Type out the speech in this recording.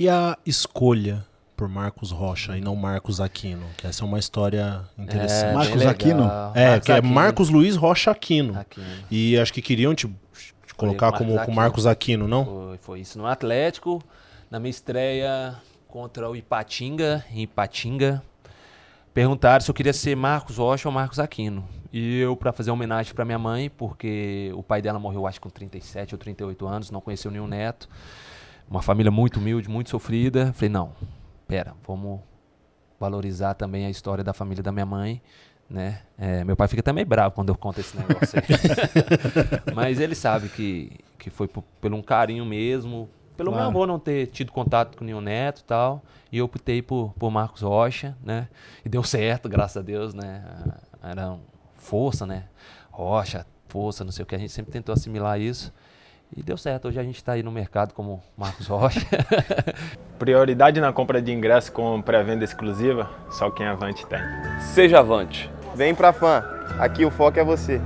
E a escolha por Marcos Rocha e não Marcos Aquino, que essa é uma história interessante. É, Marcos Aquino? É, Marcos que é Aquino. Marcos Luiz Rocha Aquino. Aquino. E acho que queriam te, te colocar como Marcos Aquino, não? Foi, foi, isso. No Atlético, na minha estreia contra o Ipatinga, em Ipatinga, perguntaram se eu queria ser Marcos Rocha ou Marcos Aquino. E eu, para fazer homenagem para minha mãe, porque o pai dela morreu, acho que com 37 ou 38 anos, não conheceu nenhum neto uma família muito humilde, muito sofrida. Falei, não, pera, vamos valorizar também a história da família da minha mãe, né? É, meu pai fica até meio bravo quando eu conto esse negócio aí. Mas ele sabe que, que foi por, pelo um carinho mesmo, pelo claro. meu amor não ter tido contato com nenhum neto e tal, e eu optei por, por Marcos Rocha, né? E deu certo, graças a Deus, né? Era um, força, né? Rocha, força, não sei o que, a gente sempre tentou assimilar isso. E deu certo, hoje a gente está aí no mercado como Marcos Rocha. Prioridade na compra de ingresso com pré-venda exclusiva, só quem Avante tem. Seja Avante. Vem pra fã, aqui o foco é você.